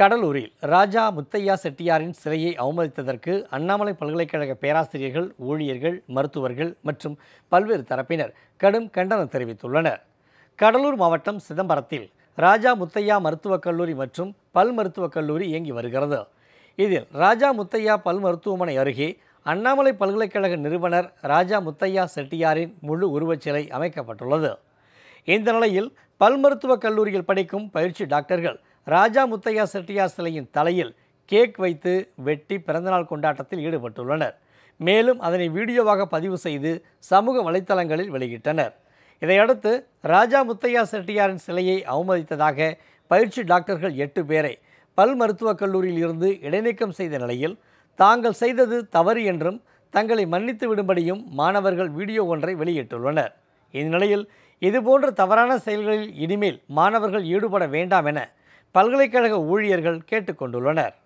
கடலூரில் ராஜா முத்தையா செட்டியாரின் சிலையை அவமதித்ததற்கு அண்ணாமலை பல்கலைக்கழக பேராசிரியர்கள் ஊழியர்கள் மருத்துவர்கள் மற்றும் பல்வேறு தரப்பினர் கடும் கண்டனம் தெரிவித்துள்ளனர் கடலூர் மாவட்டம் சிதம்பரத்தில் ராஜா முத்தையா மருத்துவக் கல்லூரி மற்றும் பல் மருத்துவக் கல்லூரி இயங்கி வருகிறது இதில் ராஜா முத்தையா பல் மருத்துவமனை அருகே அண்ணாமலை பல்கலைக்கழக நிறுவனர் ராஜா முத்தையா செட்டியாரின் முழு உருவச்சிலை அமைக்கப்பட்டுள்ளது இந்த நிலையில் பல் மருத்துவக் கல்லூரியில் படிக்கும் பயிற்சி டாக்டர்கள் ராஜா முத்தையா செட்டியார் சிலையின் தலையில் கேக் வைத்து வெட்டி பிறந்தநாள் கொண்டாட்டத்தில் ஈடுபட்டுள்ளனர் மேலும் அதனை வீடியோவாக பதிவு செய்து சமூக வலைத்தளங்களில் வெளியிட்டனர் இதையடுத்து ராஜா முத்தையா செட்டியாரின் சிலையை அவமதித்ததாக பயிற்சி டாக்டர்கள் எட்டு பேரை பல் மருத்துவக் கல்லூரியில் இருந்து இடைநீக்கம் செய்த நிலையில் தாங்கள் செய்தது தவறு என்றும் தங்களை மன்னித்து விடும்படியும் மாணவர்கள் வீடியோ ஒன்றை வெளியிட்டுள்ளனர் இந்நிலையில் இதுபோன்ற தவறான செயல்களில் இனிமேல் மாணவர்கள் ஈடுபட வேண்டாம் என பல்கலைக்கழக ஊழியர்கள் கேட்டுக்கொண்டுள்ளனர்